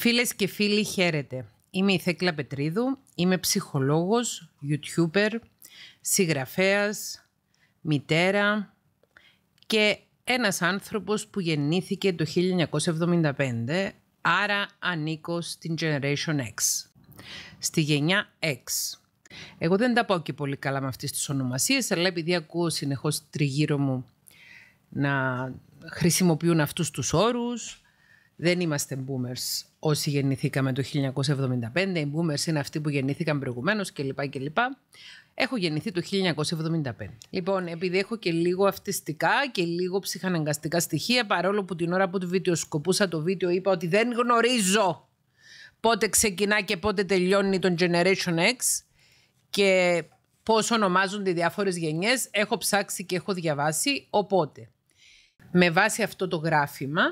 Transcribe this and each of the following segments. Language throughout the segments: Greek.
Φίλες και φίλοι, χαίρετε. Είμαι η Θέκλα Πετρίδου, είμαι ψυχολόγος, youtuber, συγγραφέας, μητέρα και ένας άνθρωπος που γεννήθηκε το 1975, άρα ανήκω στην Generation X, στη γενιά X. Εγώ δεν τα πάω και πολύ καλά με αυτές τις ονομασίες, αλλά επειδή ακούω συνεχώς τριγύρω μου να χρησιμοποιούν αυτούς τους όρους, δεν είμαστε boomers όσοι γεννηθήκαμε το 1975. Οι boomers είναι αυτοί που γεννήθηκαν προηγουμένως κλπ. Έχω γεννηθεί το 1975. Λοιπόν, επειδή έχω και λίγο αυτιστικά και λίγο ψυχαναγκαστικά στοιχεία, παρόλο που την ώρα που το βίντεο σκοπούσα το βίντεο είπα ότι δεν γνωρίζω πότε ξεκινά και πότε τελειώνει τον Generation X και πώς ονομάζονται οι διάφορες γενιές, έχω ψάξει και έχω διαβάσει. Οπότε, με βάση αυτό το γράφημα,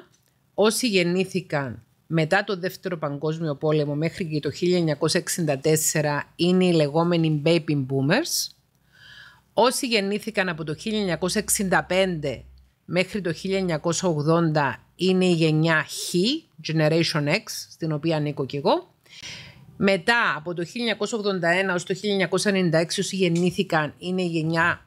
όσοι γεννήθηκαν μετά το Δεύτερο Παγκόσμιο Πόλεμο μέχρι και το 1964 είναι οι λεγόμενοι baby boomers. Όσοι γεννήθηκαν από το 1965 μέχρι το 1980 είναι η γενιά «He», Generation X, στην οποία ανήκω και εγώ. Μετά από το 1981 ως το 1996 όσοι γεννήθηκαν είναι η γενιά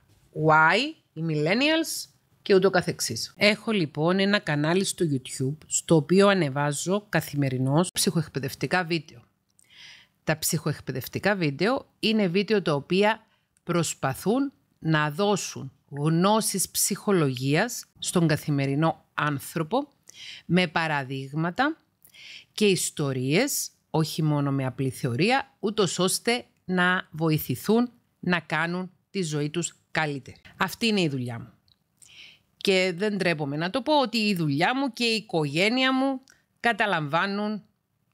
Y, οι millennials και ούτω καθεξής. Έχω λοιπόν ένα κανάλι στο YouTube στο οποίο ανεβάζω καθημερινώς ψυχοεκπαιδευτικά βίντεο. Τα ψυχοεκπαιδευτικά βίντεο είναι βίντεο τα οποία προσπαθούν να δώσουν γνώσεις ψυχολογίας στον καθημερινό άνθρωπο με παραδείγματα και ιστορίες, όχι μόνο με απλή θεωρία, ούτως ώστε να βοηθηθούν να κάνουν τη ζωή τους καλύτερη. Αυτή είναι η δουλειά μου και δεν τρέπομαι να το πω ότι η δουλειά μου και η οικογένεια μου καταλαμβάνουν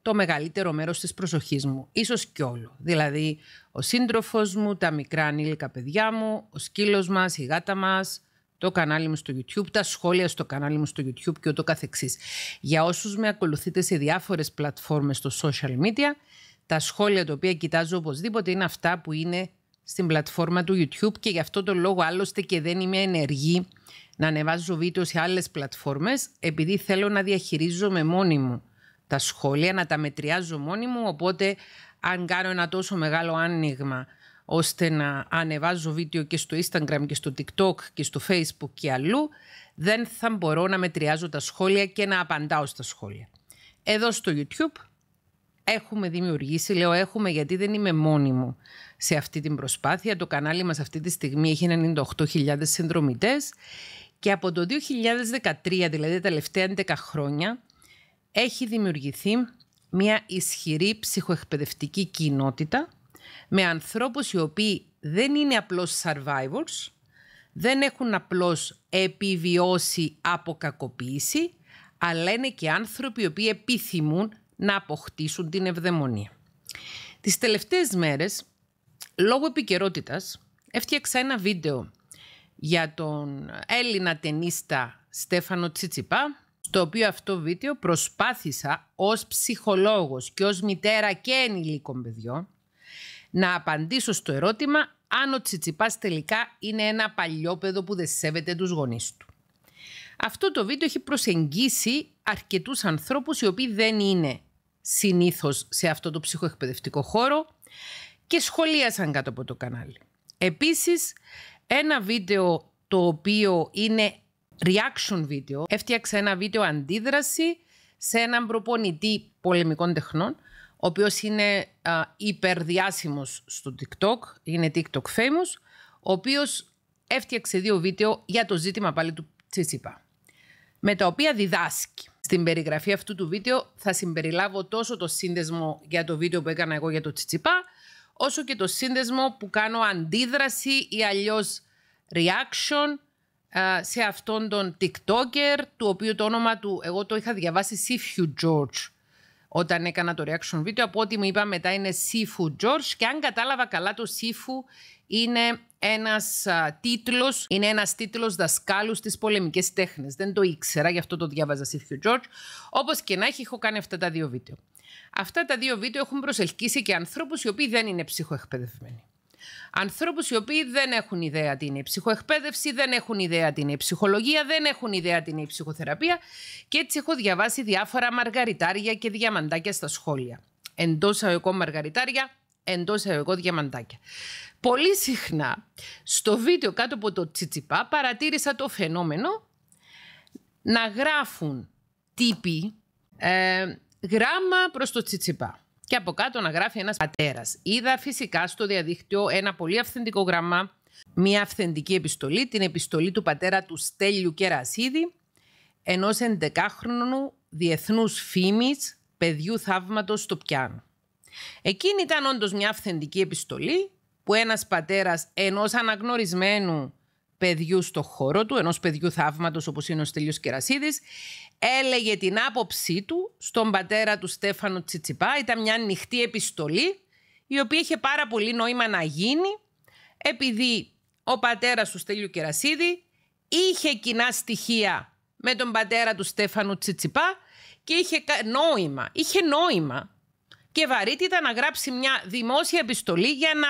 το μεγαλύτερο μέρος της προσοχής μου, ίσως κι όλο. Δηλαδή, ο σύντροφος μου, τα μικρά ανήλικα παιδιά μου, ο σκύλος μας, η γάτα μας, το κανάλι μου στο YouTube, τα σχόλια στο κανάλι μου στο YouTube και ούτω καθεξής. Για όσους με ακολουθείτε σε διάφορες πλατφόρμες στο social media, τα σχόλια τα οποία κοιτάζω οπωσδήποτε είναι αυτά που είναι στην πλατφόρμα του YouTube και γι' αυτό το λόγο άλλωστε και δεν είμαι ενεργή να ανεβάζω βίντεο σε άλλες πλατφόρμες επειδή θέλω να διαχειρίζομαι μόνη μου τα σχόλια, να τα μετριάζω μόνη μου, οπότε αν κάνω ένα τόσο μεγάλο άνοιγμα ώστε να ανεβάζω βίντεο και στο Instagram και στο TikTok και στο Facebook και αλλού, δεν θα μπορώ να μετριάζω τα σχόλια και να απαντάω στα σχόλια. Εδώ στο YouTube έχουμε δημιουργήσει, λέω έχουμε γιατί δεν είμαι μόνη μου σε αυτή την προσπάθεια. Το κανάλι μας αυτή τη στιγμή έχει 98.000 συνδρομητές και από το 2013, δηλαδή τα τελευταία 11 χρόνια, έχει δημιουργηθεί μια ισχυρή ψυχοεκπαιδευτική κοινότητα με ανθρώπους οι οποίοι δεν είναι απλώς survivors, δεν έχουν απλώς επιβιώσει από κακοποίηση, αλλά είναι και άνθρωποι οι οποίοι επιθυμούν να αποκτήσουν την ευδαιμονία. Τις τελευταίες μέρες, λόγω επικαιρότητας, έφτιαξα ένα βίντεο για τον Έλληνα τενίστα Στέφανο Τσιτσιπά, στο οποίο αυτό βίντεο προσπάθησα ως ψυχολόγος και ως μητέρα και ενηλίκων παιδιών να απαντήσω στο ερώτημα αν ο Τσιτσιπάς τελικά είναι ένα παλιό παιδό που δεν σέβεται τους γονείς του. Αυτό το βίντεο έχει προσεγγίσει αρκετούς ανθρώπους οι οποίοι δεν είναι συνήθως σε αυτό το ψυχοεκπαιδευτικό χώρο και σχολίασαν κάτω από το κανάλι. Επίσης, ένα βίντεο το οποίο είναι reaction βίντεο. Έφτιαξε ένα βίντεο αντίδραση σε έναν προπονητή πολεμικών τεχνών, ο οποίος είναι α, υπερδιάσημος στο TikTok, είναι TikTok famous, ο οποίος έφτιαξε δύο βίντεο για το ζήτημα πάλι του Τσίτσιπα, με τα οποία διδάσκει. Στην περιγραφή αυτού του βίντεο θα συμπεριλάβω τόσο το σύνδεσμο για το βίντεο που έκανα εγώ για το Τσιτσιπά, όσο και το σύνδεσμο που κάνω αντίδραση ή αλλιώς reaction ε, σε αυτόν τον TikToker, του οποίου το όνομα του, εγώ το είχα διαβάσει Sifu George όταν έκανα το reaction video. Από ό,τι μου είπα μετά είναι Sifu George και αν κατάλαβα καλά το Sifu είναι ένας ε, τίτλος, είναι ένας τίτλος δασκάλους στις πολεμικές τέχνες. Δεν το ήξερα, γι' αυτό το διάβαζα Sifu George. Όπως και να έχει, έχω κάνει αυτά τα δύο βίντεο. Αυτά τα δύο βίντεο έχουν προσελκύσει και ανθρώπους οι οποίοι δεν είναι ψυχοεκπαιδευμένοι. Ανθρώπους οι οποίοι δεν έχουν ιδέα τι είναι η ψυχοεκπαίδευση, δεν έχουν ιδέα τι είναι η ψυχολογία, δεν έχουν ιδέα τι είναι η ψυχοθεραπεία. Και έτσι έχω διαβάσει διάφορα μαργαριτάρια και διαμαντάκια στα σχόλια. Εντός εγώ μαργαριτάρια, εντός εγώ διαμαντάκια. Πολύ συχνά στο βίντεο κάτω από το τσιτσιπά παρατήρησα το φαινόμενο να γράφουν τύποι ε, γράμμα προς το τσιτσιπά και από κάτω να γράφει ένας πατέρας. Είδα φυσικά στο διαδίκτυο ένα πολύ αυθεντικό γραμμά, μια αυθεντική επιστολή, την επιστολή του πατέρα του Στέλιου Κερασίδη, ενός 11χρονου διεθνούς φήμης παιδιού θαύματος στο πιάνο. Εκείνη ήταν όντως μια αυθεντική επιστολή που ένας πατέρας ενός αναγνωρισμένου παιδιού στο χώρο του, ενός παιδιού θαύματος όπως είναι ο Στέλιος Κερασίδης, έλεγε την άποψή του στον πατέρα του Στέφανο Τσιτσιπά. Ήταν μια ανοιχτή επιστολή, η οποία είχε πάρα πολύ νόημα να γίνει, επειδή ο πατέρας του Στέλιου Κερασίδη είχε κοινά στοιχεία με τον πατέρα του Στέφανο Τσιτσιπά και είχε νόημα, είχε νόημα και βαρύτητα να γράψει μια δημόσια επιστολή για να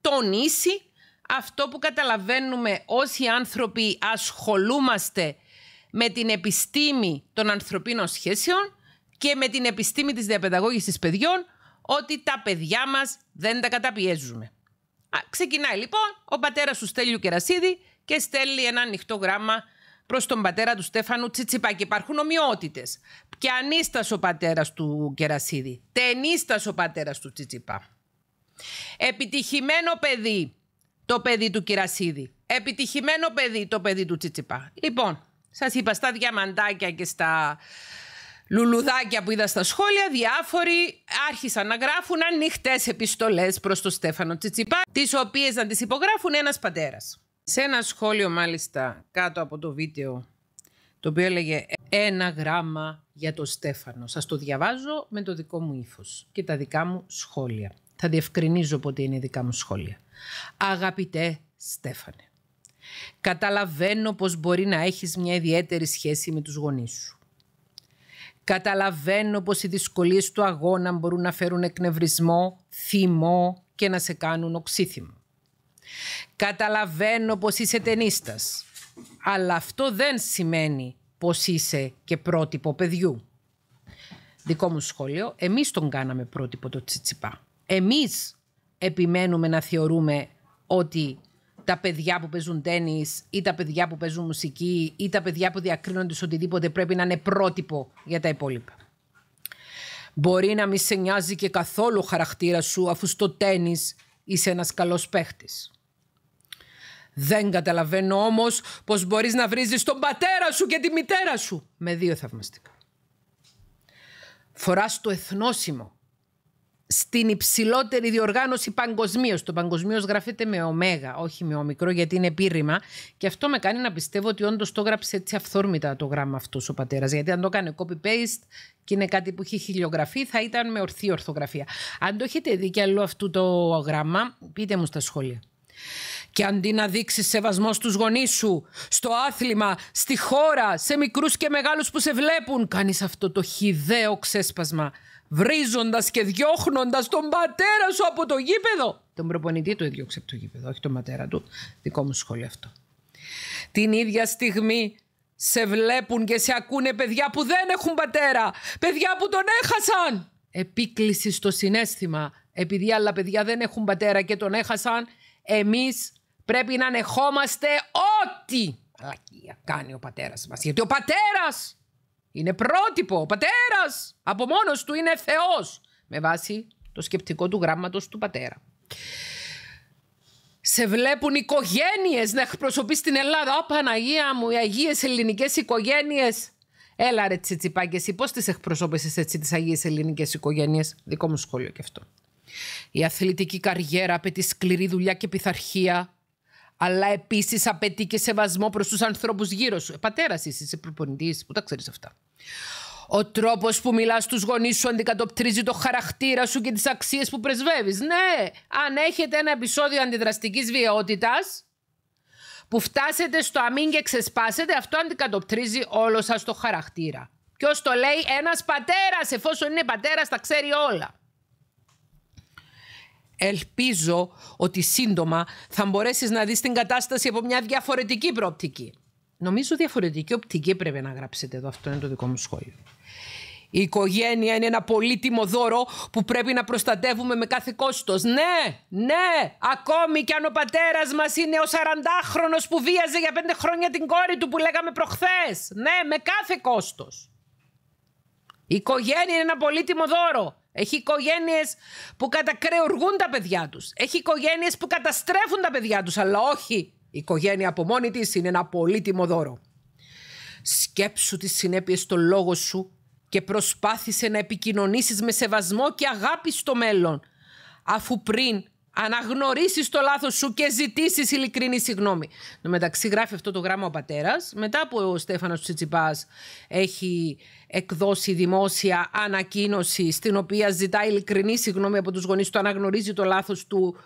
τονίσει αυτό που καταλαβαίνουμε όσοι άνθρωποι ασχολούμαστε με την επιστήμη των ανθρωπίνων σχέσεων και με την επιστήμη της διαπαιδαγώγησης παιδιών, ότι τα παιδιά μας δεν τα καταπιέζουμε. Α, ξεκινάει λοιπόν ο πατέρας του Στέλιου Κερασίδη και στέλνει ένα ανοιχτό γράμμα προς τον πατέρα του Στέφανου και Υπάρχουν ομοιότητες. Πιανίστας ο πατέρας του Κερασίδη, τενίστας ο πατέρας του Τσιτσιπά. Επιτυχημένο παιδί, το παιδί του Κυρασίδη. Επιτυχημένο παιδί το παιδί του Τσιτσιπά. Λοιπόν, σας είπα στα διαμαντάκια και στα λουλουδάκια που είδα στα σχόλια, διάφοροι άρχισαν να γράφουν ανοιχτές επιστολές προς τον Στέφανο Τσιτσιπά, τις οποίες να τις υπογράφουν ένας πατέρας. Σε ένα σχόλιο μάλιστα κάτω από το βίντεο, το οποίο έλεγε «Ένα γράμμα για τον Στέφανο». Σας το διαβάζω με το δικό μου ύφος και τα δικά μου σχόλια. Θα διευκρινίζω πότε είναι δικά μου σχόλια. Αγαπητέ Στέφανε, καταλαβαίνω πως μπορεί να έχεις μια ιδιαίτερη σχέση με τους γονείς σου. Καταλαβαίνω πως οι δυσκολίες του αγώνα μπορούν να φέρουν εκνευρισμό, θυμό και να σε κάνουν οξύθυμο. Καταλαβαίνω πως είσαι ταινίστας, αλλά αυτό δεν σημαίνει πως είσαι και πρότυπο παιδιού. Δικό μου σχόλιο, εμείς τον κάναμε πρότυπο το Τσιτσιπά εμείς επιμένουμε να θεωρούμε ότι τα παιδιά που παίζουν τέννη ή τα παιδιά που παίζουν μουσική ή τα παιδιά που διακρίνονται σε οτιδήποτε πρέπει να είναι πρότυπο για τα υπόλοιπα. Μπορεί να μην σε νοιάζει και καθόλου χαρακτήρας σου αφού στο τέννη είσαι ένας καλός παίχτης. Δεν καταλαβαίνω όμως πω μπορείς να βρίζεις τον πατέρα σου και τη μητέρα σου με δύο θαυμαστικά. Φοράς το εθνόσημο στην υψηλότερη διοργάνωση παγκοσμίως. Το παγκοσμίως γράφεται με ωμέγα, όχι με ομικρό, γιατί είναι επίρρημα. Και αυτό με κάνει να πιστεύω ότι όντως το έγραψε έτσι αυθόρμητα το γράμμα αυτός ο πατέρας. Γιατί αν το έκανε copy-paste και είναι κάτι που έχει χιλιογραφεί, θα ήταν με ορθή ορθογραφία. Αν το έχετε δει κι αλλού αυτό το γράμμα, πείτε μου στα σχόλια. Και αντί να δείξει σεβασμό στους γονείς σου, στο άθλημα, στη χώρα, σε μικρούς και μεγάλους που σε βλέπουν, κάνεις αυτό το χιδαίο ξέσπασμα Βρίζοντας και διώχνοντας τον πατέρα σου από το γήπεδο. Τον προπονητή του έδιωξε από το γήπεδο, όχι τον πατέρα του. Δικό μου σχόλιο αυτό. Την ίδια στιγμή σε βλέπουν και σε ακούνε παιδιά που δεν έχουν πατέρα, παιδιά που τον έχασαν. Επίκληση στο συνέστημα, επειδή άλλα παιδιά δεν έχουν πατέρα και τον έχασαν, εμείς πρέπει να ανεχόμαστε ό,τι κάνει ο πατέρας μας. Γιατί ο πατέρας είναι πρότυπο. Ο πατέρας από μόνος του είναι Θεός. Με βάση το σκεπτικό του γράμματος του πατέρα. Σε βλέπουν οικογένειες να εκπροσωπείς την Ελλάδα. Ω Παναγία μου, οι Αγίες Ελληνικές Οικογένειες. Έλα ρε τσιτσιπάκε, εσύ πώς τις εκπροσώπησες έτσι τις Αγίες Ελληνικές Οικογένειες. Δικό μου σχόλιο και αυτό. Η αθλητική καριέρα απαιτεί σκληρή δουλειά και πειθαρχία αλλά επίσης απαιτεί και σεβασμό προς τους ανθρώπους γύρω σου. Ε, Πατέρας είσαι, είσαι προπονητής, που τα ξέρεις αυτά. Ο τρόπος που μιλάς στους γονείς σου αντικατοπτρίζει το χαρακτήρα σου και τις αξίες που πρεσβεύεις. Ναι, αν έχετε ένα επεισόδιο αντιδραστικής βιαιότητας, που φτάσετε στο αμήν και ξεσπάσετε, αυτό αντικατοπτρίζει όλο σας το χαρακτήρα. Ποιος το λέει, ένας πατέρας, εφόσον είναι πατέρας, τα ξέρει όλα. Ελπίζω ότι σύντομα θα μπορέσεις να δεις την κατάσταση από μια διαφορετική προοπτική. Νομίζω διαφορετική οπτική πρέπει να γράψετε εδώ. Αυτό είναι το δικό μου σχόλιο. Η οικογένεια είναι ένα πολύτιμο δώρο που πρέπει να προστατεύουμε με κάθε κόστος. Ναι, ναι, ακόμη κι αν ο πατέρας μας είναι ο 40χρονο που βίαζε για πέντε χρόνια την κόρη του που λέγαμε προχθές. Ναι, με κάθε κόστος. Η οικογένεια είναι ένα πολύτιμο δώρο. Έχει οικογένειες που κατακρεουργούν τα παιδιά τους. Έχει οικογένειες που καταστρέφουν τα παιδιά τους. Αλλά όχι. Η οικογένεια από μόνη της είναι ένα πολύτιμο δώρο. Σκέψου τις συνέπειες στο λόγο σου και προσπάθησε να επικοινωνήσεις με σεβασμό και αγάπη στο μέλλον, αφού πριν αναγνωρίσεις το λάθος σου και ζητήσεις ειλικρινή συγγνώμη. Εν μεταξύ, γράφει αυτό το γράμμα ο πατέρας. Μετά που ο Στέφανος Τσιτσιπάς έχει εκδώσει δημόσια ανακοίνωση, στην οποία ζητάει ειλικρινή συγγνώμη από τους γονείς του, αναγνωρίζει το λάθος του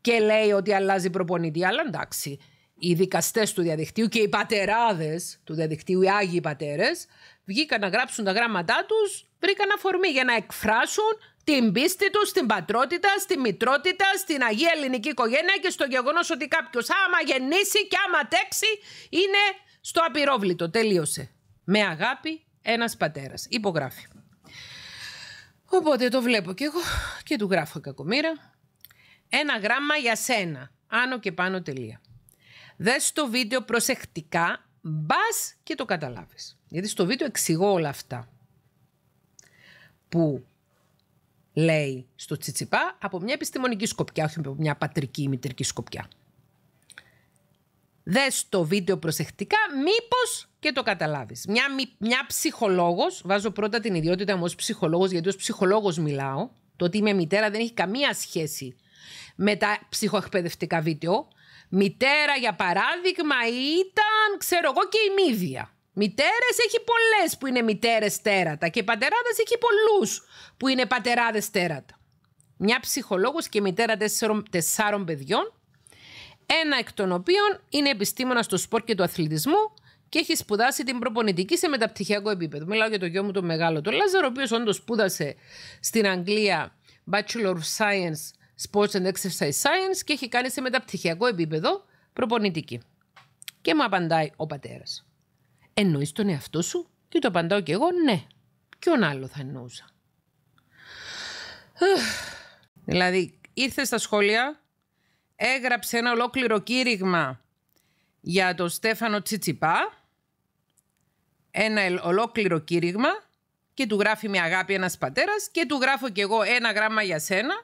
και λέει ότι αλλάζει προπονητή. Αλλά εντάξει, οι δικαστές του διαδικτύου και οι πατεράδες του διαδικτύου, οι άγιοι πατέρες, βγήκαν να γράψουν τα γράμματά τους, βρήκαν αφορμή για να εκφράσουν την πίστη τους, στην πατρότητα, στη μητρότητα, στην Αγία Ελληνική Οικογένεια και στο γεγονός ότι κάποιος άμα γεννήσει και άμα τέξει είναι στο απειρόβλητο. Τελείωσε. Με αγάπη ένας πατέρας. Υπογράφει. Οπότε το βλέπω κι εγώ και του γράφω κακομήρα. Ένα γράμμα για σένα. Άνω και πάνω τελεία. Δες το βίντεο προσεκτικά, μπας και το καταλάβεις. Γιατί στο βίντεο εξηγώ όλα αυτά που λέει στο Τσιτσιπά, από μια επιστημονική σκοπιά, όχι από μια πατρική ή μητρική σκοπιά. Δες το βίντεο προσεκτικά, μήπως και το καταλάβεις. Μια, μια ψυχολόγος, βάζω πρώτα την ιδιότητα μου ως ψυχολόγος, γιατί ως ψυχολόγος μιλάω, το ότι είμαι μητέρα δεν έχει καμία σχέση με τα ψυχοεκπαιδευτικά βίντεο. Μητέρα, για παράδειγμα, ήταν, ξέρω εγώ, και η μύδια. Μητέρες έχει πολλές που είναι μητέρες τέρατα και πατεράδες έχει πολλούς που είναι πατεράδες τέρατα. Μια ψυχολόγος και μητέρα τεσσάρων, παιδιών, ένα εκ των οποίων είναι επιστήμονα στο σπορ και του αθλητισμού και έχει σπουδάσει την προπονητική σε μεταπτυχιακό επίπεδο. Μιλάω για το γιο μου το μεγάλο, τον Λάζαρο, ο οποίος όντως σπούδασε στην Αγγλία Bachelor of Science, Sports and Exercise Science και έχει κάνει σε μεταπτυχιακό επίπεδο προπονητική. Και μου απαντάει ο πατέρας. Εννοείς τον εαυτό σου και το απαντάω και εγώ ναι. Ποιον άλλο θα εννοούσα. Δηλαδή ήρθες στα σχόλια, έγραψε ένα ολόκληρο κήρυγμα για τον Στέφανο Τσιτσιπά, ένα ολόκληρο κήρυγμα και του γράφει με αγάπη ένας πατέρας και του γράφω και εγώ ένα γράμμα για σένα,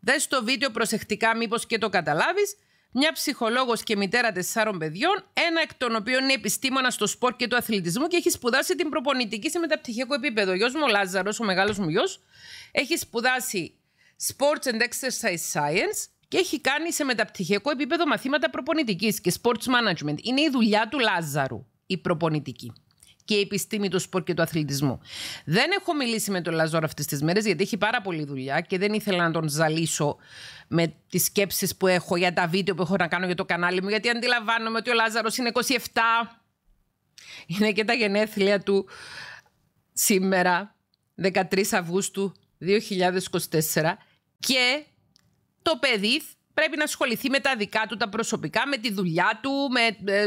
δες το βίντεο προσεκτικά μήπως και το καταλάβεις μια ψυχολόγος και μητέρα τεσσάρων παιδιών, ένα εκ των οποίων είναι επιστήμονα στο σπορ και του αθλητισμού και έχει σπουδάσει την προπονητική σε μεταπτυχιακό επίπεδο. Ο γιος μου ο Λάζαρος, ο μεγάλος μου γιος, έχει σπουδάσει Sports and Exercise Science και έχει κάνει σε μεταπτυχιακό επίπεδο μαθήματα προπονητικής και sports management. Είναι η δουλειά του Λάζαρου, η προπονητική και η επιστήμη του σπορ και του αθλητισμού. Δεν έχω μιλήσει με τον Λαζόρ αυτές τις μέρες γιατί έχει πάρα πολλή δουλειά και δεν ήθελα να τον ζαλίσω με τις σκέψεις που έχω για τα βίντεο που έχω να κάνω για το κανάλι μου. Γιατί αντιλαμβάνομαι ότι ο Λάζαρος είναι 27. Είναι και τα γενέθλια του σήμερα, 13 Αυγούστου 2024. Και το παιδί πρέπει να ασχοληθεί με τα δικά του τα προσωπικά, με τη δουλειά του, με ε,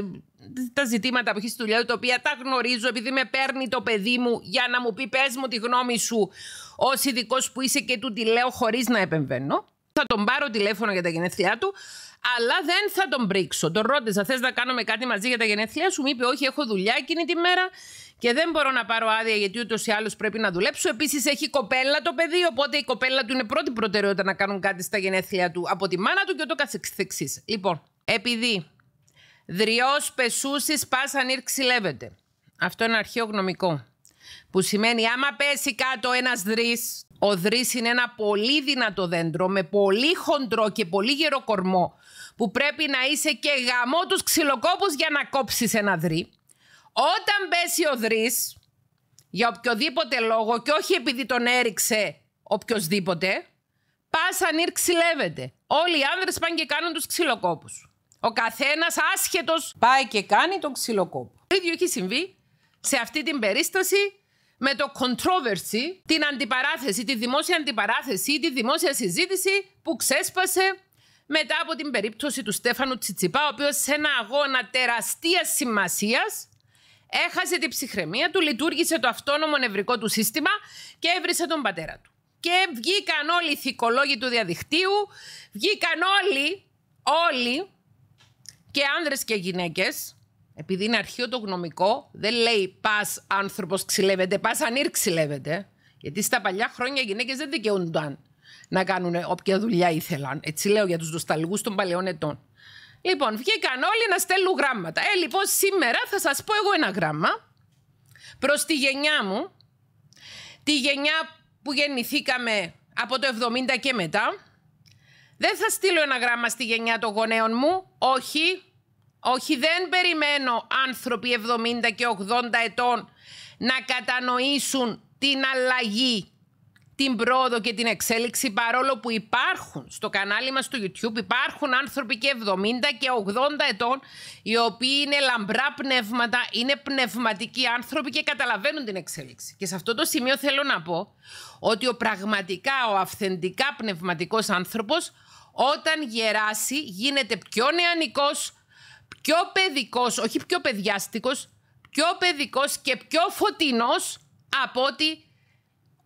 τα ζητήματα που έχεις στη δουλειά του, τα οποία τα γνωρίζω επειδή με παίρνει το παιδί μου για να μου πει πες μου τη γνώμη σου ως ειδικός που είσαι και του τη λέω χωρίς να επεμβαίνω. Θα τον πάρω τηλέφωνο για τα γενέθλιά του, αλλά δεν θα τον πρίξω. Τον ρώτησα, θες να κάνουμε κάτι μαζί για τα γενέθλιά σου. Μου είπε, Όχι, έχω δουλειά εκείνη τη μέρα και δεν μπορώ να πάρω άδεια γιατί ούτως ή άλλως πρέπει να δουλέψω. Επίσης, έχει κοπέλα το παιδί, οπότε η κοπέλα του είναι πρώτη προτεραιότητα να κάνουν κάτι στα γενέθλια του από τη μάνα του και ούτω καθεξής. Λοιπόν, επειδή πεσούσει, πεσούση πάσαν αν ξυλεύεται. Αυτό είναι αρχαίο γνωμικό. Που σημαίνει άμα πέσει κάτω ένας δρύς, ο δρύς είναι ένα πολύ δυνατό δέντρο με πολύ χοντρό και πολύ γερό κορμό που πρέπει να είσαι και γαμό τους ξυλοκόπους για να κόψεις ένα δρύ. Όταν πέσει ο δρύς, για οποιοδήποτε λόγο και όχι επειδή τον έριξε οποιοδήποτε, πα ανήρ ξυλεύεται. Όλοι οι άνδρες πάνε και κάνουν τους ξυλοκόπους. Ο καθένας άσχετος πάει και κάνει τον ξυλοκόπο. Το ίδιο έχει συμβεί σε αυτή την περίσταση με το controversy, την αντιπαράθεση, τη δημόσια αντιπαράθεση ή τη δημόσια συζήτηση που ξέσπασε μετά από την περίπτωση του Στέφανου Τσιτσιπά, ο οποίος σε ένα αγώνα τεραστίας σημασίας έχασε την ψυχραιμία του, λειτουργήσε το αυτόνομο νευρικό του σύστημα και έβρισε τον πατέρα του. Και βγήκαν όλοι οι θυκολόγοι του διαδικτύου, βγήκαν όλοι, όλοι, και άνδρες και γυναίκες, επειδή είναι αρχείο το γνωμικό, δεν λέει πας άνθρωπος ξυλεύεται, πας ανήρ ξυλεύεται. Γιατί στα παλιά χρόνια οι γυναίκες δεν δικαιούνταν να κάνουν όποια δουλειά ήθελαν. Έτσι λέω για τους δοσταλγούς των παλαιών ετών. Λοιπόν, βγήκαν όλοι να στέλνουν γράμματα. Ε, λοιπόν, σήμερα θα σας πω εγώ ένα γράμμα προς τη γενιά μου, τη γενιά που γεννηθήκαμε από το 70 και μετά, δεν θα στείλω ένα γράμμα στη γενιά των γονέων μου. Όχι. Όχι, δεν περιμένω άνθρωποι 70 και 80 ετών να κατανοήσουν την αλλαγή, την πρόοδο και την εξέλιξη παρόλο που υπάρχουν στο κανάλι μας στο YouTube υπάρχουν άνθρωποι και 70 και 80 ετών οι οποίοι είναι λαμπρά πνεύματα, είναι πνευματικοί άνθρωποι και καταλαβαίνουν την εξέλιξη. Και σε αυτό το σημείο θέλω να πω ότι ο πραγματικά, ο αυθεντικά πνευματικός άνθρωπος όταν γεράσει γίνεται πιο νεανικός, πιο παιδικός, όχι πιο παιδιάστικος, πιο παιδικός και πιο φωτεινός από ότι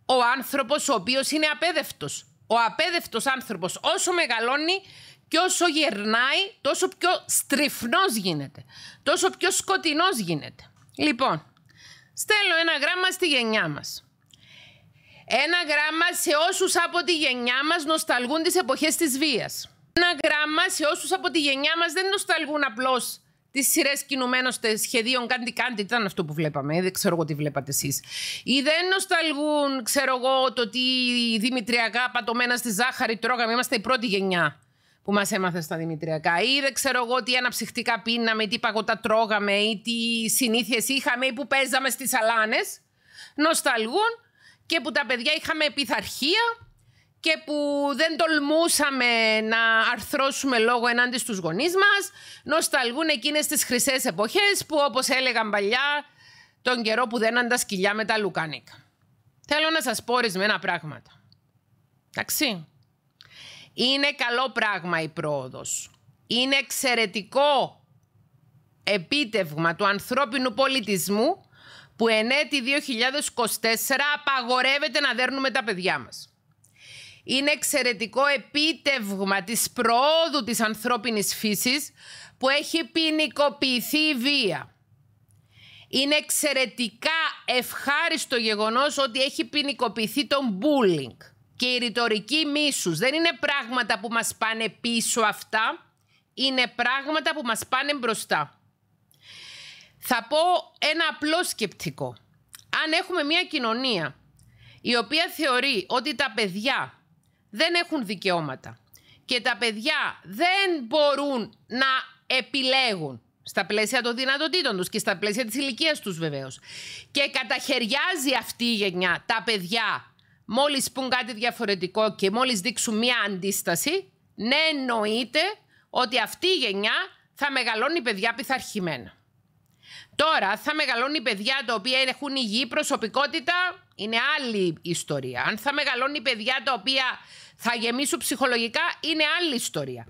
ο άνθρωπος ο οποίος είναι απέδευτος. Ο απέδευτος άνθρωπος όσο μεγαλώνει και όσο γερνάει τόσο πιο στριφνός γίνεται, τόσο πιο σκοτεινός γίνεται. Λοιπόν, στέλνω ένα γράμμα στη γενιά μας. Ένα γράμμα σε όσους από τη γενιά μας νοσταλγούν τις εποχές της βίας. Ένα γράμμα σε όσους από τη γενιά μας δεν νοσταλγούν απλώς τις σειρές κινουμένων σχεδίων, κάντι κάντι, ήταν αυτό που βλέπαμε. Ε, δεν ξέρω εγώ τι βλέπατε εσείς. Ή δεν νοσταλγούν, ξέρω εγώ, το τι δημητριακά πατωμένα στη ζάχαρη τρώγαμε. Είμαστε η πρώτη γενιά που μας έμαθε στα δημητριακά. Ή δεν ξέρω εγώ τι αναψυχτικά πίναμε, τι παγωτά τρώγαμε, ή τι συνήθειες είχαμε, ή που παίζαμε στις αλάνες. Νοσταλγούν και που τα παιδιά είχαμε πειθαρχία και που δεν τολμούσαμε να αρθρώσουμε λόγο ενάντια στους γονείς μας, νοσταλγούν εκείνες τις χρυσές εποχές που όπως έλεγαν παλιά, τον καιρό που δέναν τα σκυλιά με τα λουκάνικα. Θέλω να σας πω ορισμένα πράγματα. Εντάξει. Είναι καλό πράγμα η πρόοδος. Είναι εξαιρετικό επίτευγμα του ανθρώπινου πολιτισμού που εν 2024 απαγορεύεται να δέρνουμε τα παιδιά μας. Είναι εξαιρετικό επίτευγμα της προόδου της ανθρώπινης φύσης που έχει ποινικοποιηθεί η βία. Είναι εξαιρετικά ευχάριστο γεγονός ότι έχει ποινικοποιηθεί το bullying και η ρητορική μίσους. Δεν είναι πράγματα που μας πάνε πίσω αυτά, είναι πράγματα που μας πάνε μπροστά. Θα πω ένα απλό σκεπτικό. Αν έχουμε μια κοινωνία η οποία θεωρεί ότι τα παιδιά δεν έχουν δικαιώματα και τα παιδιά δεν μπορούν να επιλέγουν στα πλαίσια των δυνατοτήτων τους και στα πλαίσια της ηλικίας τους βεβαίως και καταχαιριάζει αυτή η γενιά τα παιδιά μόλις πούν κάτι διαφορετικό και μόλις δείξουν μια αντίσταση ναι εννοείται ότι αυτή η γενιά θα μεγαλώνει παιδιά πειθαρχημένα. Τώρα αν θα μεγαλώνει παιδιά τα οποία έχουν υγιή προσωπικότητα, είναι άλλη ιστορία. Αν θα μεγαλώνει παιδιά τα οποία θα γεμίσουν ψυχολογικά, είναι άλλη ιστορία.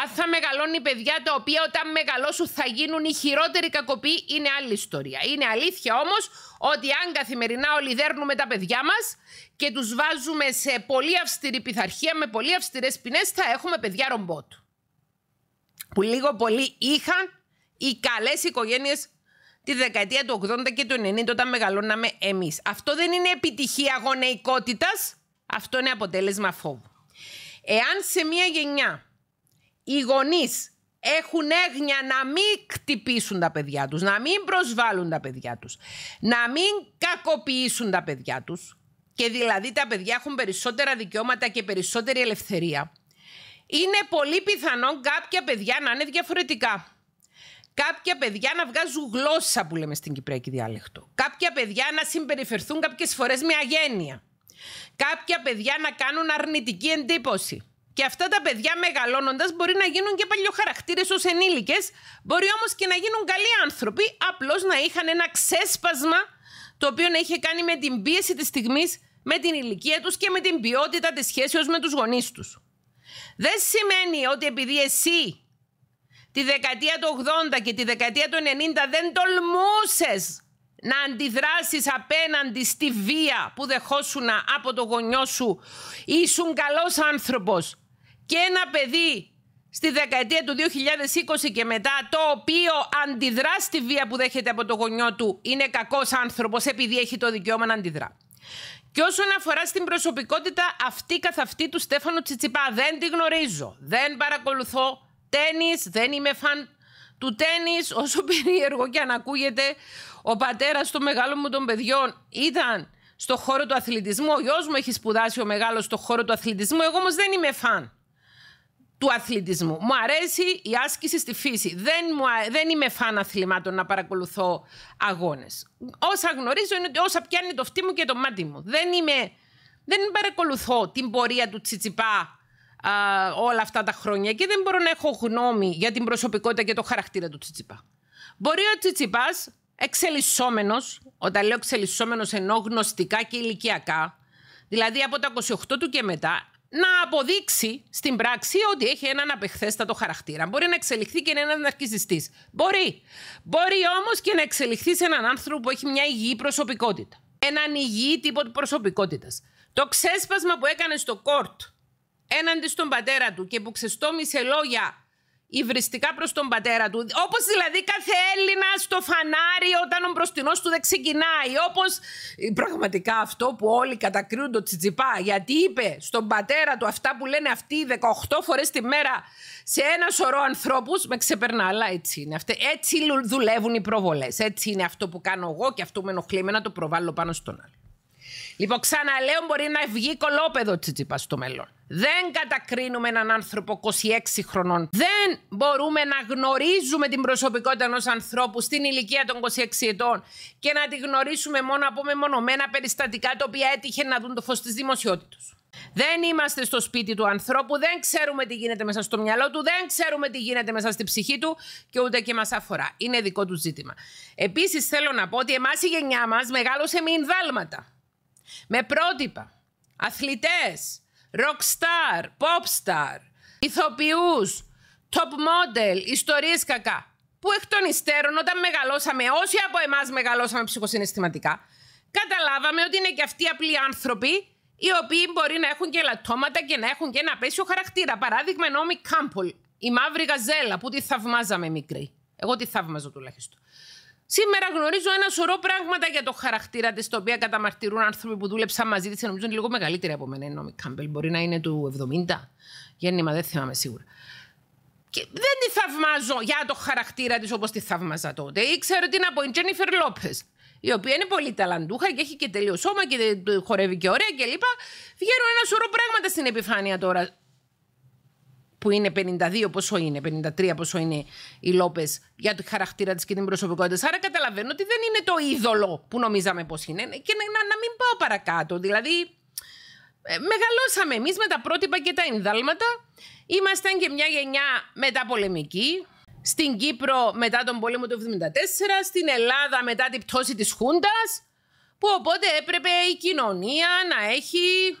Αν θα μεγαλώνει παιδιά τα οποία όταν μεγαλώσουν θα γίνουν οι χειρότεροι κακοποί, είναι άλλη ιστορία. Είναι αλήθεια όμως ότι αν καθημερινά όλοι τα παιδιά μας και τους βάζουμε σε πολύ αυστηρή πειθαρχία, με πολύ αυστηρές ποινές, θα έχουμε παιδιά ρομπότ. Που λίγο πολύ είχαν οι καλές οικογένειες τη δεκαετία του 80 και του 90 όταν μεγαλώναμε εμείς. Αυτό δεν είναι επιτυχία γονεϊκότητας, αυτό είναι αποτέλεσμα φόβου. Εάν σε μια γενιά οι γονείς έχουν έγνοια να μην κτυπήσουν τα παιδιά τους, να μην προσβάλλουν τα παιδιά τους, να μην κακοποιήσουν τα παιδιά τους και δηλαδή τα παιδιά έχουν περισσότερα δικαιώματα και περισσότερη ελευθερία, είναι πολύ πιθανό κάποια παιδιά να είναι διαφορετικά κάποια παιδιά να βγάζουν γλώσσα που λέμε στην Κυπριακή διάλεκτο. Κάποια παιδιά να συμπεριφερθούν κάποιες φορές με αγένεια. Κάποια παιδιά να κάνουν αρνητική εντύπωση. Και αυτά τα παιδιά μεγαλώνοντας μπορεί να γίνουν και παλιοχαρακτήρες ως ενήλικες, μπορεί όμως και να γίνουν καλοί άνθρωποι, απλώς να είχαν ένα ξέσπασμα το οποίο να είχε κάνει με την πίεση της στιγμής, με την ηλικία τους και με την ποιότητα της σχέσης με τους γονείς τους. Δεν σημαίνει ότι επειδή εσύ τη δεκαετία του 80 και τη δεκαετία του 90 δεν τολμούσες να αντιδράσεις απέναντι στη βία που δεχόσουνα από το γονιό σου. Ήσουν καλός άνθρωπος. Και ένα παιδί στη δεκαετία του 2020 και μετά, το οποίο αντιδρά στη βία που δέχεται από το γονιό του, είναι κακός άνθρωπος επειδή έχει το δικαίωμα να αντιδρά. Και όσον αφορά στην προσωπικότητα αυτή καθ' αυτή του Στέφανο Τσιτσιπά, δεν τη γνωρίζω, δεν παρακολουθώ, τένις, δεν είμαι φαν του τένις, όσο περίεργο και αν ακούγεται, ο πατέρας του μεγάλου μου των παιδιών ήταν στο χώρο του αθλητισμού, ο γιος μου έχει σπουδάσει ο μεγάλος στο χώρο του αθλητισμού, εγώ όμως δεν είμαι φαν του αθλητισμού. Μου αρέσει η άσκηση στη φύση. Δεν, μου, δεν είμαι φαν αθλημάτων να παρακολουθώ αγώνες. Όσα γνωρίζω είναι ότι όσα πιάνει το φτύ και το μάτι μου. Δεν, δεν παρακολουθώ την πορεία του Τσιτσιπά α, όλα αυτά τα χρόνια και δεν μπορώ να έχω γνώμη για την προσωπικότητα και το χαρακτήρα του Τσιτσιπά. Μπορεί ο Τσιτσιπάς εξελισσόμενος, όταν λέω εξελισσόμενος εννοώ γνωστικά και ηλικιακά, δηλαδή από τα 28 του και μετά, να αποδείξει στην πράξη ότι έχει έναν απεχθέστατο χαρακτήρα. Μπορεί να εξελιχθεί και να είναι ένα ναρκιστή. Μπορεί. Μπορεί όμως και να εξελιχθεί σε έναν άνθρωπο που έχει μια υγιή προσωπικότητα. Έναν υγιή τύπο προσωπικότητας. Το ξέσπασμα που έκανε στο κορτ έναντι στον πατέρα του και που ξεστόμησε λόγια υβριστικά προς τον πατέρα του. Όπως δηλαδή κάθε Έλληνα στο φανάρι όταν ο μπροστινός του δεν ξεκινάει. Όπως πραγματικά αυτό που όλοι κατακρίνουν το Τσιτσιπά. Γιατί είπε στον πατέρα του αυτά που λένε αυτοί 18 φορές τη μέρα σε ένα σωρό ανθρώπους. Με ξεπερνά, αλλά έτσι είναι. Έτσι δουλεύουν οι προβολές. Έτσι είναι αυτό που κάνω εγώ και αυτό με ενοχλεί. με να το προβάλλω πάνω στον άλλο. Λοιπόν, ξαναλέω, μπορεί να βγει κολόπεδο τσιτσίπα στο μέλλον. Δεν κατακρίνουμε έναν άνθρωπο 26 χρονών. Δεν μπορούμε να γνωρίζουμε την προσωπικότητα ενός ανθρώπου στην ηλικία των 26 ετών και να τη γνωρίσουμε μόνο από μεμονωμένα περιστατικά τα οποία έτυχε να δουν το φως της δημοσιότητα. Δεν είμαστε στο σπίτι του ανθρώπου, δεν ξέρουμε τι γίνεται μέσα στο μυαλό του, δεν ξέρουμε τι γίνεται μέσα στη ψυχή του και ούτε και μας αφορά. Είναι δικό του ζήτημα. Επίσης, θέλω να πω ότι εμάς η γενιά μας μεγάλωσε με ενδάλματα με πρότυπα, αθλητές, rockstar, popstar, ηθοποιούς, top model, ιστορίες κακά. Που εκ των υστέρων όταν μεγαλώσαμε, όσοι από εμάς μεγαλώσαμε ψυχοσυναισθηματικά, καταλάβαμε ότι είναι και αυτοί απλοί άνθρωποι οι οποίοι μπορεί να έχουν και λατώματα και να έχουν και ένα απέσιο χαρακτήρα. Παράδειγμα, Νόμι Κάμπολ, η μαύρη γαζέλα που τη θαυμάζαμε μικρή. Εγώ τη θαύμαζα τουλάχιστον. Σήμερα γνωρίζω ένα σωρό πράγματα για το χαρακτήρα της, τα οποία καταμαρτυρούν άνθρωποι που δούλεψαν μαζί της. Νομίζω είναι λίγο μεγαλύτερη από μένα η Νόμι Κάμπελ. Μπορεί να είναι του 70. Γέννημα, δεν θυμάμαι σίγουρα. Και δεν τη θαυμάζω για το χαρακτήρα της όπως τη θαύμαζα τότε. Ήξερα είναι από η Τζένιφερ Λόπες, η οποία είναι πολύ ταλαντούχα και έχει και τελείω σώμα και χορεύει και ωραία κλπ. Βγαίνουν ένα σωρό πράγματα στην επιφάνεια τώρα που είναι 52 πόσο είναι, 53 πόσο είναι η Λόπες για το χαρακτήρα της και την προσωπικότητα. Άρα καταλαβαίνω ότι δεν είναι το είδωλο που νομίζαμε πως είναι. Και να, να, να, μην πάω παρακάτω. Δηλαδή, ε, μεγαλώσαμε εμείς με τα πρότυπα και τα ενδάλματα. Ήμασταν και μια γενιά μεταπολεμική. Στην Κύπρο μετά τον πόλεμο του 1974, στην Ελλάδα μετά την πτώση της Χούντας, που οπότε έπρεπε η κοινωνία να έχει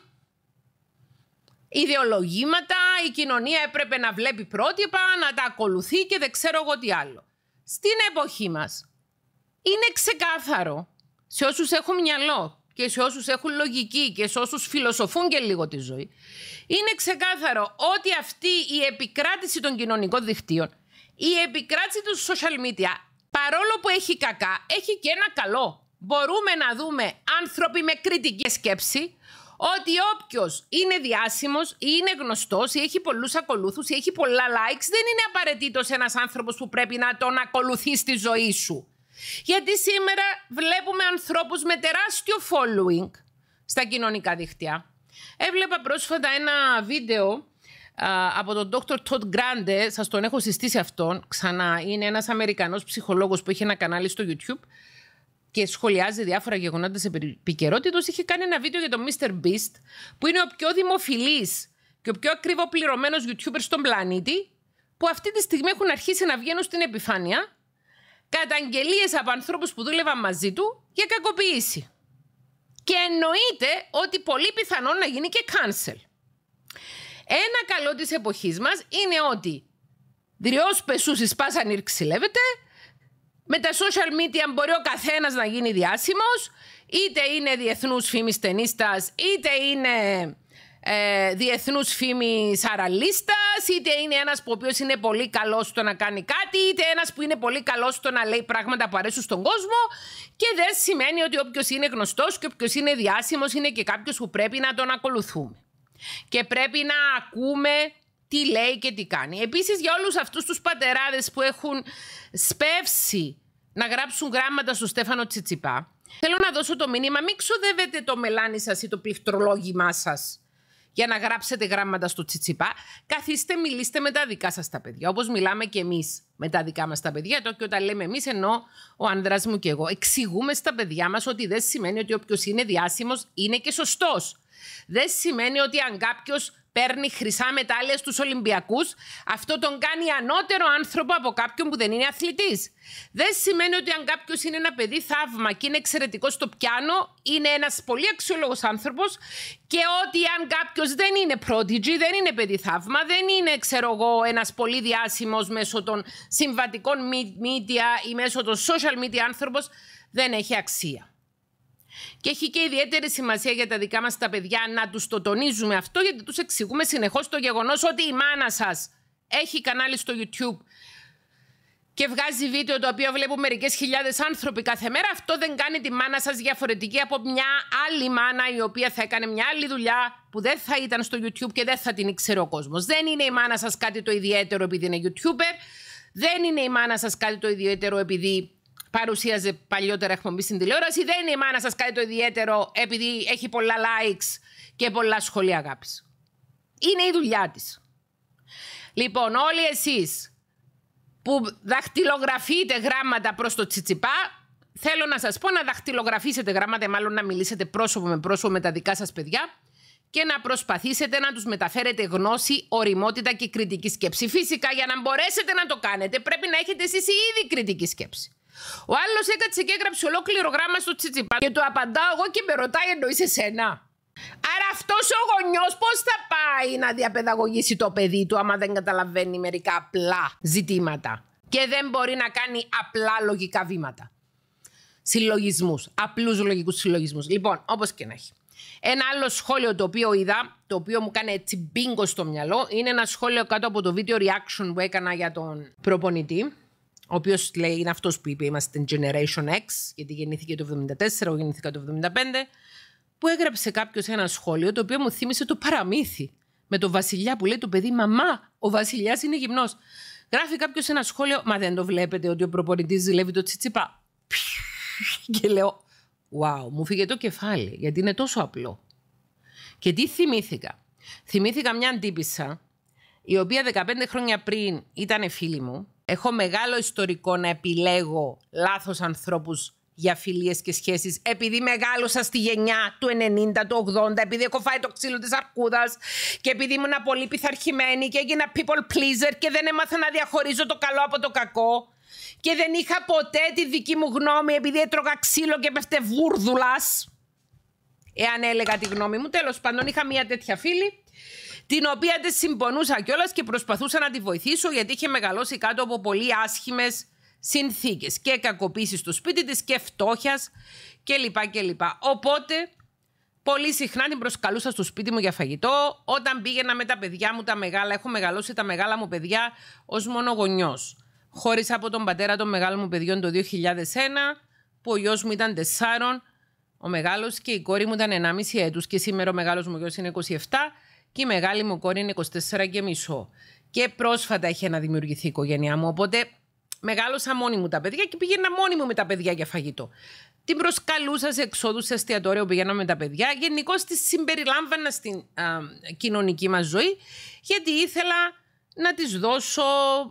ιδεολογήματα, η κοινωνία έπρεπε να βλέπει πρότυπα, να τα ακολουθεί και δεν ξέρω εγώ τι άλλο. Στην εποχή μας είναι ξεκάθαρο σε όσους έχουν μυαλό και σε όσους έχουν λογική και σε όσους φιλοσοφούν και λίγο τη ζωή, είναι ξεκάθαρο ότι αυτή η επικράτηση των κοινωνικών δικτύων, η επικράτηση του social media, παρόλο που έχει κακά, έχει και ένα καλό. Μπορούμε να δούμε άνθρωποι με κριτική σκέψη, ότι όποιος είναι διάσημος ή είναι γνωστός ή έχει πολλούς ακολούθους ή έχει πολλά likes, δεν είναι απαραίτητος ένας άνθρωπος που πρέπει να τον ακολουθεί στη ζωή σου. Γιατί σήμερα βλέπουμε ανθρώπους με τεράστιο following στα κοινωνικά δίκτυα. Έβλεπα πρόσφατα ένα βίντεο από τον Dr. Todd Grande, σας τον έχω συστήσει αυτόν, ξανά είναι ένας Αμερικανός ψυχολόγος που έχει ένα κανάλι στο YouTube, και σχολιάζει διάφορα γεγονότα σε επικαιρότητα, είχε κάνει ένα βίντεο για τον Mr. Beast, που είναι ο πιο δημοφιλής και ο πιο ακριβό πληρωμένο YouTuber στον πλανήτη, που αυτή τη στιγμή έχουν αρχίσει να βγαίνουν στην επιφάνεια καταγγελίες από ανθρώπους που δούλευαν μαζί του για κακοποίηση. Και εννοείται ότι πολύ πιθανόν να γίνει και cancel. Ένα καλό της εποχής μας είναι ότι δυο πεσούς σπάσαν λέβεται, με τα social media μπορεί ο καθένας να γίνει διάσημος, είτε είναι διεθνούς φήμης ταινίστας, είτε είναι ε, διεθνούς φήμης αραλίστας, είτε είναι ένας που ο οποίος είναι πολύ καλός στο να κάνει κάτι, είτε ένας που είναι πολύ καλός στο να λέει πράγματα που αρέσουν στον κόσμο και δεν σημαίνει ότι οποίο είναι γνωστός και όποιος είναι διάσημος είναι και κάποιος που πρέπει να τον ακολουθούμε. Και πρέπει να ακούμε τι λέει και τι κάνει. Επίσης για όλους αυτούς τους πατεράδες που έχουν σπεύσει να γράψουν γράμματα στο Στέφανο Τσιτσιπά, θέλω να δώσω το μήνυμα, μην ξοδεύετε το μελάνι σας ή το πληκτρολόγημά σας για να γράψετε γράμματα στο Τσιτσιπά. Καθίστε, μιλήστε με τα δικά σας τα παιδιά, όπως μιλάμε και εμείς με τα δικά μας τα παιδιά. Το και όταν λέμε εμείς ενώ ο άνδρας μου και εγώ. Εξηγούμε στα παιδιά μας ότι δεν σημαίνει ότι όποιος είναι διάσημος είναι και σωστός. Δεν σημαίνει ότι αν κάποιος παίρνει χρυσά μετάλλια στους Ολυμπιακούς, αυτό τον κάνει ανώτερο άνθρωπο από κάποιον που δεν είναι αθλητής. Δεν σημαίνει ότι αν κάποιος είναι ένα παιδί θαύμα και είναι εξαιρετικός στο πιάνο, είναι ένας πολύ αξιόλογος άνθρωπος και ότι αν κάποιος δεν είναι πρότιτζι, δεν είναι παιδί θαύμα, δεν είναι, ξέρω εγώ, ένας πολύ διάσημος μέσω των συμβατικών media ή μέσω των social media άνθρωπος, δεν έχει αξία. Και έχει και ιδιαίτερη σημασία για τα δικά μας τα παιδιά να τους το τονίζουμε αυτό, γιατί τους εξηγούμε συνεχώς το γεγονός ότι η μάνα σας έχει κανάλι στο YouTube και βγάζει βίντεο το οποίο βλέπουν μερικές χιλιάδες άνθρωποι κάθε μέρα. Αυτό δεν κάνει τη μάνα σας διαφορετική από μια άλλη μάνα η οποία θα έκανε μια άλλη δουλειά που δεν θα ήταν στο YouTube και δεν θα την ήξερε ο κόσμος. Δεν είναι η μάνα σας κάτι το ιδιαίτερο επειδή είναι YouTuber. Δεν είναι η μάνα σας κάτι το ιδιαίτερο επειδή παρουσίαζε παλιότερα εκπομπή στην τηλεόραση. Δεν είναι η μάνα σα κάτι το ιδιαίτερο επειδή έχει πολλά likes και πολλά σχολεία αγάπης. Είναι η δουλειά της. Λοιπόν, όλοι εσείς που δαχτυλογραφείτε γράμματα προς το Τσιτσιπά, θέλω να σας πω να δαχτυλογραφήσετε γράμματα, μάλλον να μιλήσετε πρόσωπο με πρόσωπο με τα δικά σας παιδιά και να προσπαθήσετε να τους μεταφέρετε γνώση, οριμότητα και κριτική σκέψη. Φυσικά για να μπορέσετε να το κάνετε πρέπει να έχετε εσείς ήδη κριτική σκέψη. Ο άλλος έκατσε και έγραψε ολόκληρο γράμμα στο Τσιτσιπά και του απαντάω εγώ και με ρωτάει εννοείς εσένα. Άρα αυτός ο γονιός πώς θα πάει να διαπαιδαγωγήσει το παιδί του, άμα δεν καταλαβαίνει μερικά απλά ζητήματα και δεν μπορεί να κάνει απλά λογικά βήματα. Συλλογισμούς, απλούς λογικούς συλλογισμούς. Λοιπόν, όπως και να έχει. Ένα άλλο σχόλιο το οποίο είδα, το οποίο μου κάνει έτσι μπίνγκο στο μυαλό, είναι ένα σχόλιο κάτω από το βίντεο reaction που έκανα για τον προπονητή ο οποίος λέει είναι αυτός που είπε είμαστε Generation X, γιατί γεννήθηκε το 1974, εγώ γεννήθηκα το 1975, που έγραψε κάποιος ένα σχόλιο το οποίο μου θύμισε το παραμύθι με το Βασιλιά που λέει το παιδί Μαμά, ο Βασιλιάς είναι γυμνός. Γράφει κάποιος ένα σχόλιο, Μα δεν το βλέπετε ότι ο προπονητής ζηλεύει το τσιτσιπά. Και λέω, Wow, μου φύγε το κεφάλι, γιατί είναι τόσο απλό. Και τι θυμήθηκα. Θυμήθηκα μια αντίπισσα, η οποία 15 χρόνια πριν ήταν φίλη μου, Έχω μεγάλο ιστορικό να επιλέγω λάθος ανθρώπους για φιλίες και σχέσεις επειδή μεγάλωσα στη γενιά του 90, του 80, επειδή έχω φάει το ξύλο της αρκούδας και επειδή ήμουν πολύ πειθαρχημένη και έγινα people pleaser και δεν έμαθα να διαχωρίζω το καλό από το κακό. Και δεν είχα ποτέ τη δική μου γνώμη επειδή έτρωγα ξύλο και πέφτε βούρδουλας Εάν έλεγα τη γνώμη μου, τέλος πάντων είχα μία τέτοια φίλη την οποία δεν συμπονούσα κιόλας και προσπαθούσα να τη βοηθήσω γιατί είχε μεγαλώσει κάτω από πολύ άσχημες συνθήκες και κακοποίησης στο σπίτι της και φτώχειας κλπ. κλπ. Οπότε πολύ συχνά την προσκαλούσα στο σπίτι μου για φαγητό. Όταν πήγαινα με τα παιδιά μου τα μεγάλα, έχω μεγαλώσει τα μεγάλα μου παιδιά ως γονιός. Χωρίς από τον πατέρα των μεγάλων μου παιδιών το 2001, που ο γιος μου ήταν 4, ο μεγάλος και η κόρη μου ήταν 1,5 έτους και σήμερα ο μεγάλος μου γιος είναι 27 και η μεγάλη μου κόρη είναι 24 και μισό. Και πρόσφατα είχε να δημιουργηθεί η οικογένειά μου. Οπότε μεγάλωσα μόνη μου τα παιδιά και πήγαινα μόνη μου με τα παιδιά για φαγητό. Την προσκαλούσα σε εξόδους σε εστιατόριο που πηγαίναμε με τα παιδιά. Γενικώ τη συμπεριλάμβανα στην κοινωνική μας ζωή, γιατί ήθελα να της δώσω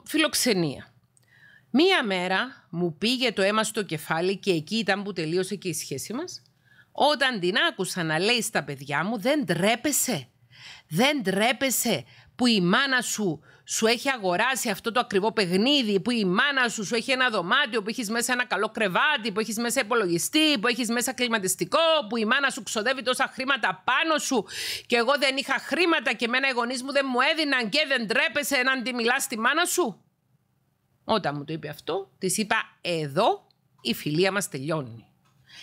φιλοξενία. Μία μέρα μου πήγε το αίμα στο κεφάλι και εκεί ήταν που τελείωσε και η σχέση μας. Όταν την άκουσα να λέει στα παιδιά μου δεν τρέπεσε δεν τρέπεσαι που η μάνα σου σου έχει αγοράσει αυτό το ακριβό παιχνίδι, που η μάνα σου σου έχει ένα δωμάτιο, που έχεις μέσα ένα καλό κρεβάτι, που έχεις μέσα υπολογιστή, που έχεις μέσα κλιματιστικό, που η μάνα σου ξοδεύει τόσα χρήματα πάνω σου και εγώ δεν είχα χρήματα και εμένα οι γονείς μου δεν μου έδιναν και δεν τρέπεσαι να μιλά τη μάνα σου. Όταν μου το είπε αυτό, της είπα εδώ η φιλία μας τελειώνει.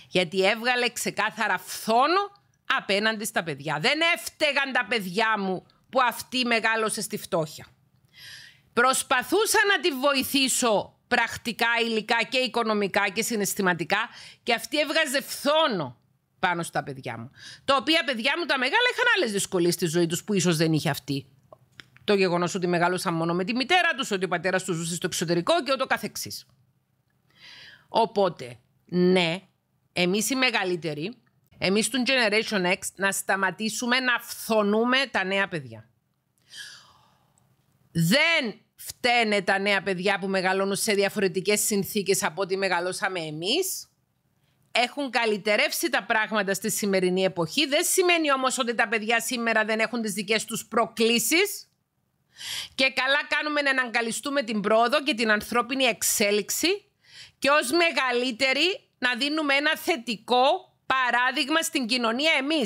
Γιατί έβγαλε ξεκάθαρα φθόνο απέναντι στα παιδιά. Δεν έφταιγαν τα παιδιά μου που αυτή μεγάλωσε στη φτώχεια. Προσπαθούσα να τη βοηθήσω πρακτικά, υλικά και οικονομικά και συναισθηματικά και αυτή έβγαζε φθόνο πάνω στα παιδιά μου. Τα οποία παιδιά μου τα μεγάλα είχαν άλλες δυσκολίες στη ζωή τους που ίσως δεν είχε αυτή. Το γεγονός ότι μεγάλωσαν μόνο με τη μητέρα τους, ότι ο πατέρας τους ζούσε στο εξωτερικό και ούτω καθεξής. Οπότε, ναι, εμείς οι μεγαλύτεροι εμείς του Generation X να σταματήσουμε να φθονούμε τα νέα παιδιά. Δεν φταίνε τα νέα παιδιά που μεγαλώνουν σε διαφορετικές συνθήκες από ό,τι μεγαλώσαμε εμείς. Έχουν καλυτερεύσει τα πράγματα στη σημερινή εποχή. Δεν σημαίνει όμως ότι τα παιδιά σήμερα δεν έχουν τις δικές τους προκλήσεις. Και καλά κάνουμε να αναγκαλιστούμε την πρόοδο και την ανθρώπινη εξέλιξη και ως μεγαλύτεροι να δίνουμε ένα θετικό παράδειγμα στην κοινωνία εμείς.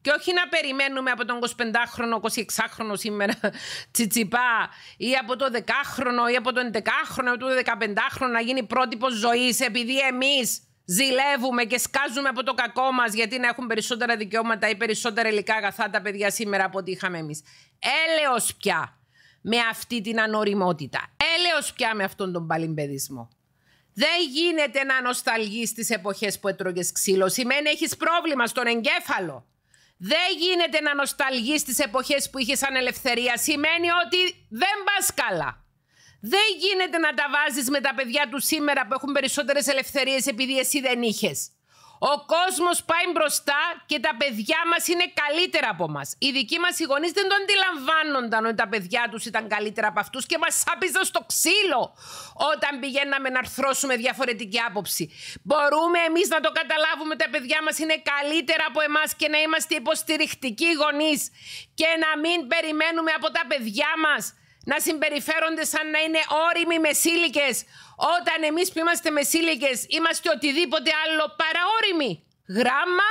Και όχι να περιμένουμε από τον 25χρονο, 26χρονο σήμερα τσιτσιπά ή από τον 10χρονο ή από τον 11χρονο ή το 15χρονο να γίνει πρότυπος ζωής, επειδή εμείς ζηλεύουμε και σκάζουμε από το κακό μας γιατί να έχουν περισσότερα δικαιώματα ή περισσότερα υλικά αγαθά τα παιδιά σήμερα από ό,τι είχαμε εμείς. Έλεος πια με αυτή την ανοριμότητα. Έλεος πια με αυτόν τον παλιμπεδισμό. Δεν γίνεται να νοσταλγείς τις εποχές που έτρωγες ξύλο. Σημαίνει έχεις πρόβλημα στον εγκέφαλο. Δεν γίνεται να νοσταλγείς τις εποχές που είχες ανελευθερία. Σημαίνει ότι δεν πας καλά. Δεν γίνεται να τα βάζεις με τα παιδιά τους σήμερα που έχουν περισσότερες ελευθερίες επειδή εσύ δεν είχες. Ο κόσμος πάει μπροστά και τα παιδιά μας είναι καλύτερα από εμά. Οι δικοί μας οι γονείς δεν το αντιλαμβάνονταν ότι τα παιδιά τους ήταν καλύτερα από αυτούς και μας άπιζαν στο ξύλο όταν πηγαίναμε να αρθρώσουμε διαφορετική άποψη. Μπορούμε εμείς να το καταλάβουμε ότι τα παιδιά μας είναι καλύτερα από εμάς και να είμαστε υποστηρικτικοί γονείς και να μην περιμένουμε από τα παιδιά μας να συμπεριφέρονται σαν να είναι όριμοι μεσήλικες, όταν εμείς που είμαστε μεσήλικες είμαστε οτιδήποτε άλλο παρά Γράμμα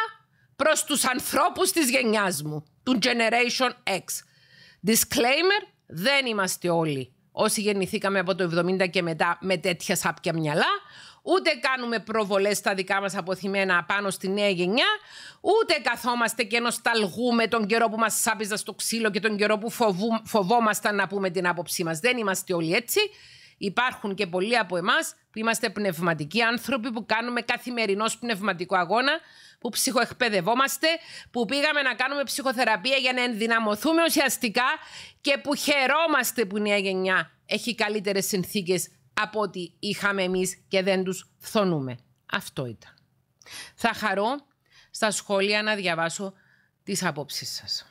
προς τους ανθρώπους της γενιάς μου, του Generation X. Disclaimer, δεν είμαστε όλοι όσοι γεννηθήκαμε από το 70 και μετά με τέτοια σάπια μυαλά ούτε κάνουμε προβολές στα δικά μας αποθυμένα πάνω στη νέα γενιά, ούτε καθόμαστε και νοσταλγούμε τον καιρό που μας σάπιζα στο ξύλο και τον καιρό που φοβού, φοβόμασταν να πούμε την άποψή μας. Δεν είμαστε όλοι έτσι. Υπάρχουν και πολλοί από εμάς που είμαστε πνευματικοί άνθρωποι, που κάνουμε καθημερινός πνευματικό αγώνα, που ψυχοεκπαιδευόμαστε, που πήγαμε να κάνουμε ψυχοθεραπεία για να ενδυναμωθούμε ουσιαστικά και που χαιρόμαστε που η νέα γενιά έχει καλύτερες συνθήκες από ό,τι είχαμε εμείς και δεν τους φθονούμε. Αυτό ήταν. Θα χαρώ στα σχόλια να διαβάσω τις απόψεις σας,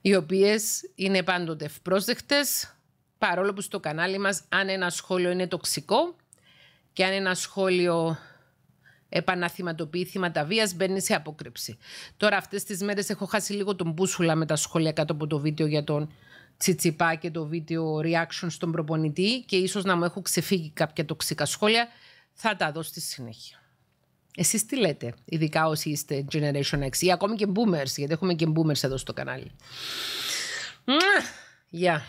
οι οποίες είναι πάντοτε ευπρόσδεκτες, παρόλο που στο κανάλι μας αν ένα σχόλιο είναι τοξικό και αν ένα σχόλιο επαναθυματοποιεί θύματα βίας, μπαίνει σε απόκρυψη. Τώρα, αυτές τις μέρες έχω χάσει λίγο τον μπούσουλα με τα σχόλια κάτω από το βίντεο για τον τσιτσιπά και το βίντεο reaction στον προπονητή και ίσως να μου έχουν ξεφύγει κάποια τοξικά σχόλια, θα τα δω στη συνέχεια. Εσείς τι λέτε, ειδικά όσοι είστε Generation X ή ακόμη και Boomers, γιατί έχουμε και Boomers εδώ στο κανάλι. Γεια.